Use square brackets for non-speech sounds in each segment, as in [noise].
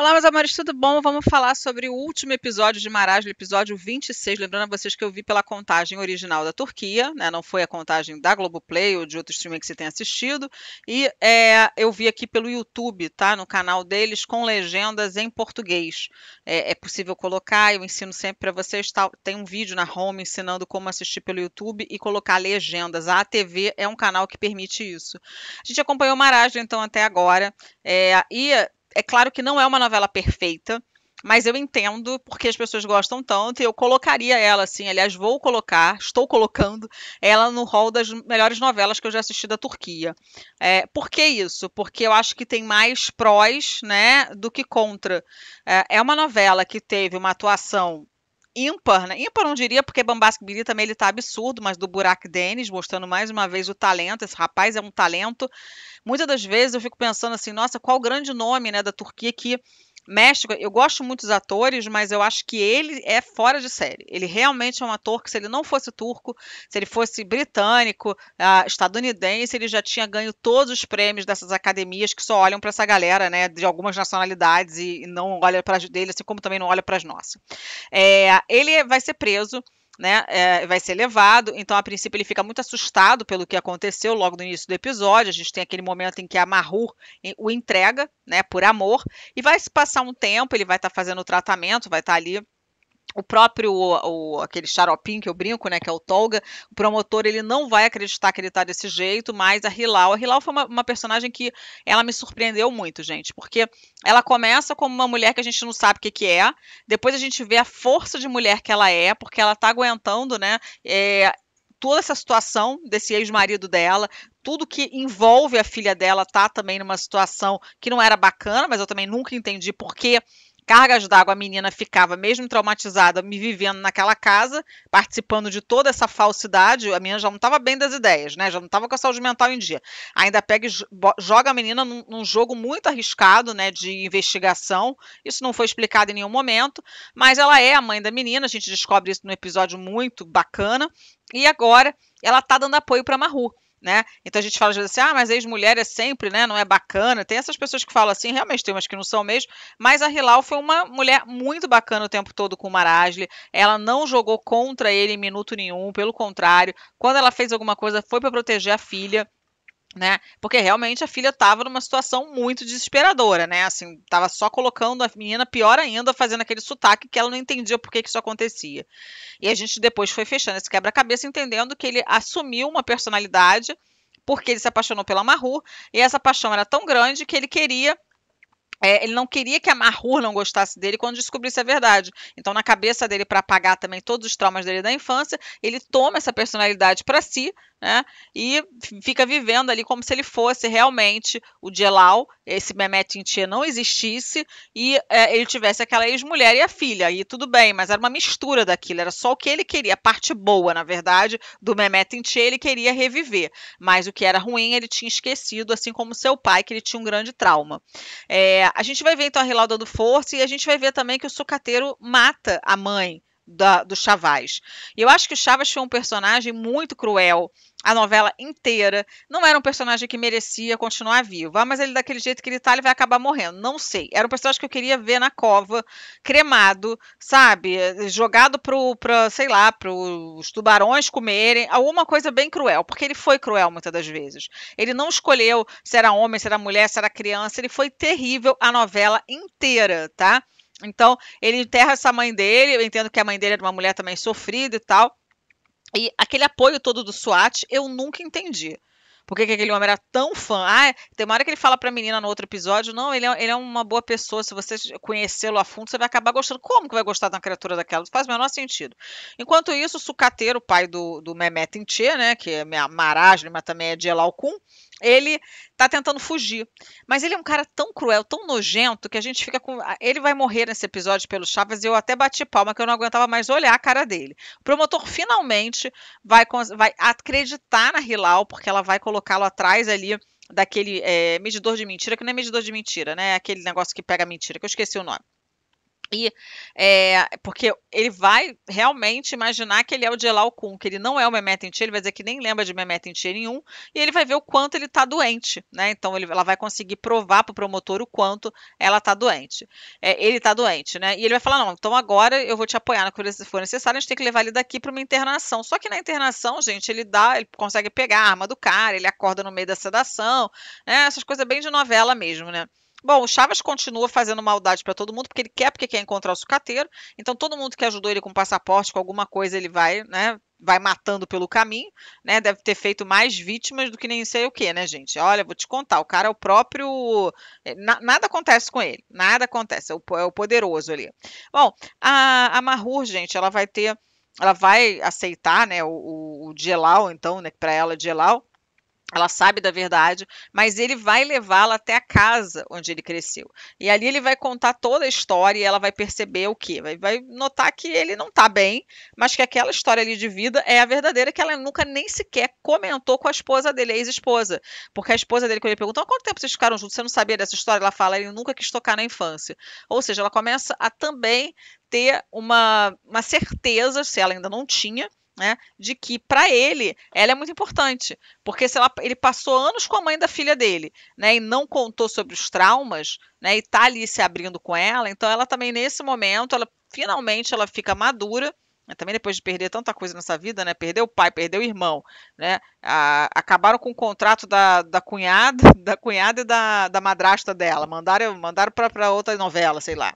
Olá, meus amores, tudo bom? Vamos falar sobre o último episódio de Marajli, episódio 26. Lembrando a vocês que eu vi pela contagem original da Turquia, né? não foi a contagem da Globoplay ou de outro streaming que você tenha assistido. E é, eu vi aqui pelo YouTube, tá? No canal deles, com legendas em português. É, é possível colocar, eu ensino sempre para vocês. Tá, tem um vídeo na home ensinando como assistir pelo YouTube e colocar legendas. A ATV é um canal que permite isso. A gente acompanhou Marajli, então, até agora. É, e é claro que não é uma novela perfeita, mas eu entendo porque as pessoas gostam tanto e eu colocaria ela assim, aliás, vou colocar, estou colocando ela no hall das melhores novelas que eu já assisti da Turquia. É, por que isso? Porque eu acho que tem mais prós, né, do que contra. É, é uma novela que teve uma atuação ímpar, né? Ímpar não diria, porque Bambasque Biri também ele tá absurdo, mas do Burak Denis, mostrando mais uma vez o talento. Esse rapaz é um talento. Muitas das vezes eu fico pensando assim, nossa, qual grande nome, né, da Turquia que México, eu gosto muito dos atores, mas eu acho que ele é fora de série. Ele realmente é um ator que, se ele não fosse turco, se ele fosse britânico, uh, estadunidense, ele já tinha ganho todos os prêmios dessas academias que só olham para essa galera, né, de algumas nacionalidades e, e não olha para as dele, assim como também não olha para as nossas. É, ele vai ser preso né? É, vai ser levado. Então, a princípio, ele fica muito assustado pelo que aconteceu logo no início do episódio. A gente tem aquele momento em que a Maru o entrega, né? Por amor. E vai se passar um tempo, ele vai estar tá fazendo o tratamento, vai estar tá ali o próprio o, aquele xaropim que eu brinco, né, que é o Tolga, o promotor ele não vai acreditar que ele tá desse jeito, mas a Hilal, a Hilal foi uma, uma, personagem que ela me surpreendeu muito, gente, porque ela começa como uma mulher que a gente não sabe o que que é, depois a gente vê a força de mulher que ela é, porque ela tá aguentando, né, é, toda essa situação desse ex-marido dela, tudo que envolve a filha dela tá também numa situação que não era bacana, mas eu também nunca entendi por que cargas d'água, a menina ficava, mesmo traumatizada, me vivendo naquela casa, participando de toda essa falsidade. A menina já não estava bem das ideias, né? Já não estava com a saúde mental em dia. Ainda pega e joga a menina num, num, jogo muito arriscado, né? De investigação. Isso não foi explicado em nenhum momento, mas ela é a mãe da menina. A gente descobre isso num episódio muito bacana. E agora ela está dando apoio para Maru né? Então a gente fala às vezes assim, ah, mas ex-mulher é sempre, né? Não é bacana. Tem essas pessoas que falam assim, realmente tem umas que não são mesmo, mas a Hilal foi uma mulher muito bacana o tempo todo com o Marasli. Ela não jogou contra ele em minuto nenhum, pelo contrário, quando ela fez alguma coisa foi para proteger a filha né? Porque realmente a filha estava numa situação muito desesperadora, né? Assim, estava só colocando a menina pior ainda, fazendo aquele sotaque que ela não entendia por que, que isso acontecia. E a gente depois foi fechando esse quebra-cabeça, entendendo que ele assumiu uma personalidade porque ele se apaixonou pela Maru, e essa paixão era tão grande que ele queria é, ele não queria que a Marrur não gostasse dele quando descobrisse a verdade. Então, na cabeça dele, para apagar também todos os traumas dele da infância, ele toma essa personalidade para si, né? E fica vivendo ali como se ele fosse realmente o Jelal, esse Mehmet Intia não existisse e é, ele tivesse aquela ex-mulher e a filha. E tudo bem, mas era uma mistura daquilo, era só o que ele queria, a parte boa, na verdade, do Mehmet Intia ele queria reviver. Mas o que era ruim ele tinha esquecido, assim como seu pai, que ele tinha um grande trauma. É, a gente vai ver então a Rilauda do força e a gente vai ver também que o sucateiro mata a mãe da, do Chavaz. E eu acho que o Chavaz foi um personagem muito cruel a novela inteira. Não era um personagem que merecia continuar vivo. Ah, mas ele é daquele jeito que ele tá, ele vai acabar morrendo. Não sei. Era um personagem que eu queria ver na cova, cremado, sabe? Jogado pro, pra, sei lá, pros tubarões comerem. Alguma coisa bem cruel. Porque ele foi cruel muitas das vezes. Ele não escolheu se era homem, se era mulher, se era criança. Ele foi terrível a novela inteira, tá? Então, ele enterra essa mãe dele. Eu entendo que a mãe dele era uma mulher também sofrida e tal. E aquele apoio todo do SWAT, eu nunca entendi. Por que aquele homem era tão fã? Ah, tem uma hora que ele fala pra menina no outro episódio: não, ele é, ele é uma boa pessoa. Se você conhecê-lo a fundo, você vai acabar gostando. Como que vai gostar de uma criatura daquela? Não faz o menor sentido. Enquanto isso, o sucateiro, pai do, do Mehmet Inche, né? Que é minha maragem, mas também é de El Alcum ele tá tentando fugir. Mas ele é um cara tão cruel, tão nojento, que a gente fica com. Ele vai morrer nesse episódio pelo Chaves e eu até bati palma, que eu não aguentava mais olhar a cara dele. O promotor finalmente vai, vai acreditar na Hilal, porque ela vai colocá-lo atrás ali daquele é, medidor de mentira, que não é medidor de mentira, né? Aquele negócio que pega mentira, que eu esqueci o nome. E é, porque ele vai realmente imaginar que ele é o Jelal Kun, que ele não é o Mehmet Inti, ele vai dizer que nem lembra de Mehmet Inti nenhum, e ele vai ver o quanto ele está doente, né? Então ele, ela vai conseguir provar para o promotor o quanto ela está doente. É, ele está doente, né? E ele vai falar: não, então agora eu vou te apoiar na coisa que for necessário, a gente tem que levar ele daqui para uma internação. Só que na internação, gente, ele dá, ele consegue pegar a arma do cara, ele acorda no meio da sedação, né? Essas coisas bem de novela mesmo, né? Bom, o Chaves continua fazendo maldade para todo mundo, porque ele quer, porque quer encontrar o sucateiro. Então, todo mundo que ajudou ele com passaporte, com alguma coisa, ele vai, né? Vai matando pelo caminho, né? Deve ter feito mais vítimas do que nem sei o que, né, gente? Olha, vou te contar, o cara é o próprio. Eh, nada acontece com ele, nada acontece, é, é o, poderoso ali. Bom, a, a Mahur, gente, ela vai ter. Ela vai aceitar, né? O, o, o Gelal, então, né? Para ela, Gelal ela sabe da verdade, mas ele vai levá-la até a casa onde ele cresceu. E ali ele vai contar toda a história e ela vai perceber o quê? Vai, vai notar que ele não está bem, mas que aquela história ali de vida é a verdadeira, que ela nunca nem sequer comentou com a esposa dele, a ex-esposa. Porque a esposa dele, quando ele perguntou, há ah, quanto tempo vocês ficaram juntos? Você não sabia dessa história? Ela fala, ele nunca quis tocar na infância. Ou seja, ela começa a também ter uma, uma certeza, se ela ainda não tinha, né, de que para ele ela é muito importante, porque se ela, ele passou anos com a mãe da filha dele, né, e não contou sobre os traumas, né, e tá ali se abrindo com ela, então ela também nesse momento, ela finalmente ela fica madura, né, também depois de perder tanta coisa nessa vida, né, perdeu o pai, perdeu o irmão, né, a, acabaram com o contrato da, da cunhada, [laughs] da cunhada e da, da madrasta dela, mandaram mandaram para outra novela, sei lá.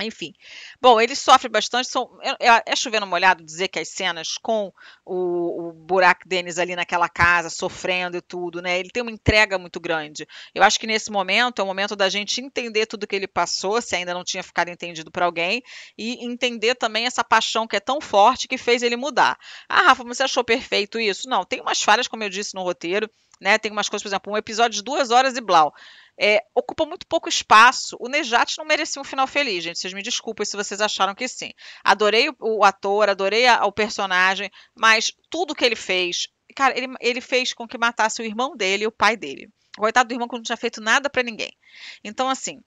Enfim. Bom, ele sofre bastante. São, é, é, é chovendo molhado dizer que as cenas com o, o Buraco Denis ali naquela casa, sofrendo e tudo, né? Ele tem uma entrega muito grande. Eu acho que nesse momento é o momento da gente entender tudo que ele passou, se ainda não tinha ficado entendido para alguém, e entender também essa paixão que é tão forte que fez ele mudar. Ah, Rafa, você achou perfeito isso? Não, tem umas falhas, como eu disse no roteiro, né? Tem umas coisas, por exemplo, um episódio de duas horas e blau é, ocupa muito pouco espaço. O Nejat não merecia um final feliz, gente. Vocês me desculpem se vocês acharam que sim. Adorei o, o ator, adorei a, o personagem, mas tudo que ele fez, cara, ele, ele fez com que matasse o irmão dele e o pai dele. coitado do irmão que não tinha feito nada para ninguém. Então, assim,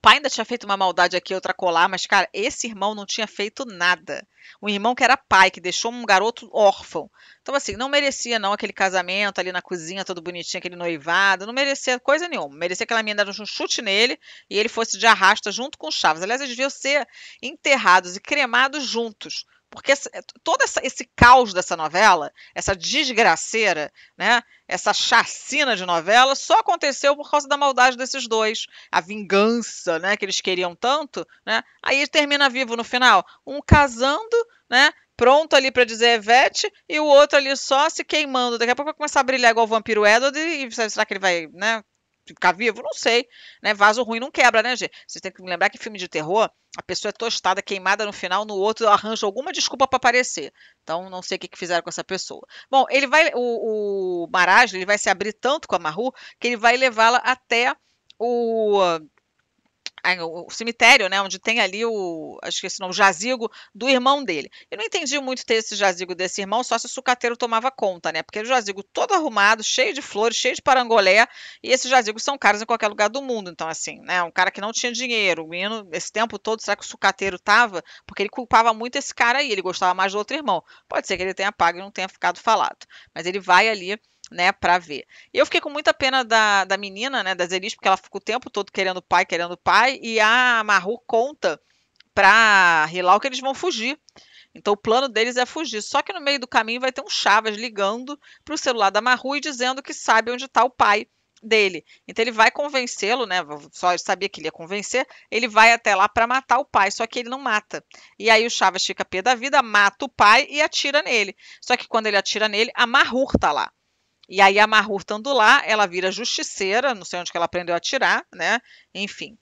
pai ainda tinha feito uma maldade aqui, outra colar, mas, cara, esse irmão não tinha feito nada. Um irmão que era pai, que deixou um garoto órfão. Então, assim, não merecia, não, aquele casamento ali na cozinha, todo bonitinho, aquele noivado. Não merecia coisa nenhuma. Merecia que ela me desse um chute nele e ele fosse de arrasta junto com o Chaves. Aliás, eles deviam ser enterrados e cremados juntos. Porque eh, todo essa, esse caos dessa novela, essa desgraceira, né, essa chacina de novela, só aconteceu por causa da maldade desses dois. A vingança né, que eles queriam tanto. Né, aí termina vivo no final. Um casando, né, pronto ali para dizer Evete, e o outro ali só se queimando. Daqui a pouco vai começar a brilhar igual o vampiro Edward, e será que ele vai né, ficar vivo? Não sei. Né? Vaso ruim não quebra, né, gente? Vocês têm que lembrar que filme de terror, a pessoa é tostada, queimada no final, no outro arranja alguma desculpa para aparecer. Então, não sei o que, fizeram com essa pessoa. Bom, ele vai. O, o Maraj, ele vai se abrir tanto com a Maru que ele vai levá-la até o é, o cemitério, né, onde tem ali o, acho que esse nome, o jazigo do irmão dele. Eu não entendi muito ter esse jazigo desse irmão, só se o sucateiro tomava conta, né? Porque o jazigo todo arrumado, cheio de flores, cheio de parangolé, e esses jazigos são caros em qualquer lugar do mundo, então assim, né, um cara que não tinha dinheiro, o menino, esse tempo todo, será que o sucateiro tava? Porque ele culpava muito esse cara aí, ele gostava mais do outro irmão. Pode ser que ele tenha pago e não tenha ficado falado, mas ele vai ali né, para ver. E eu fiquei com muita pena da, da menina, né, da Zelis, porque ela ficou o tempo todo querendo pai, querendo pai, e a Maru conta pra Hilal que eles vão fugir. Então o plano deles é fugir. Só que no meio do caminho vai ter um Chavas ligando pro celular da Maru e dizendo que sabe onde tá o pai dele. Então ele vai convencê-lo, né? Só sabia que ele ia convencer. Ele vai até lá para matar o pai, só que ele não mata. E aí o Chavas fica pé da vida, mata o pai e atira nele. Só que quando ele atira nele, a Marrur tá lá. E aí a Maru estando lá, ela vira justiceira, não sei onde que ela aprendeu a atirar né? Enfim.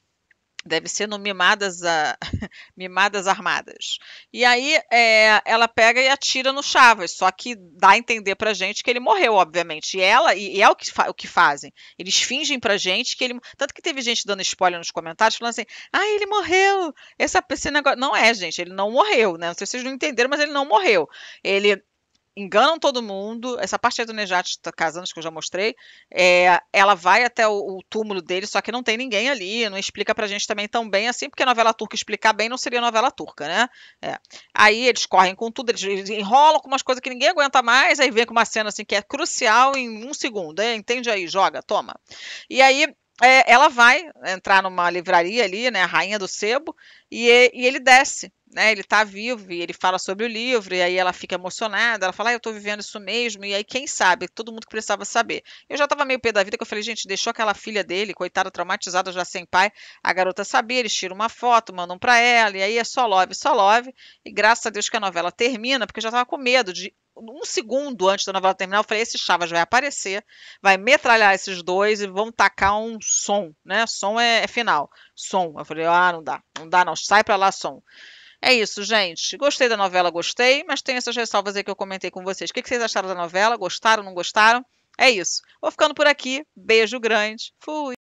Deve ser no Mimadas, a... [laughs] Mimadas Armadas. E aí é, ela pega e atira no Chaves, só que dá a entender pra gente que ele morreu, obviamente. E ela, e, e é o que, o que fazem. Eles fingem pra gente que ele. Tanto que teve gente dando spoiler nos comentários falando assim: ah, ele morreu. Essa, esse negócio. Não é, gente, ele não morreu, né? Não sei se vocês não entenderam, mas ele não morreu. Ele enganam todo mundo. Essa parte aí do Nejat tá casando que eu já mostrei, é, ela vai até o, o, túmulo dele, só que não tem ninguém ali, não explica pra gente também tão bem assim, porque a novela turca explicar bem não seria novela turca, né? É. Aí eles correm com tudo, eles enrolam com umas coisas que ninguém aguenta mais, aí vem com uma cena assim que é crucial em um segundo, entende aí, joga, toma. E aí é, ela vai entrar numa livraria ali, né, a rainha do sebo, e, e ele desce, né, ele está vivo, e ele fala sobre o livro, e aí ela fica emocionada, ela fala, ah, eu estou vivendo isso mesmo, e aí quem sabe, todo mundo que precisava saber. Eu já estava meio pé da vida, que eu falei, gente, deixou aquela filha dele, coitada, traumatizada, já sem pai, a garota saber, eles tiram uma foto, mandam para ela, e aí é só love, só love, e graças a Deus que a novela termina, porque eu já estava com medo de um segundo antes da novela terminar, eu falei: esse Chavas vai aparecer, vai metralhar esses dois e vão tacar um som, né? Som é, é final. Som. Eu falei: ah, não dá, não dá, não. Sai pra lá, som. É isso, gente. Gostei da novela, gostei, mas tem essas ressalvas aí que eu comentei com vocês. O que vocês acharam da novela? Gostaram, não gostaram? É isso. Vou ficando por aqui. Beijo grande. Fui.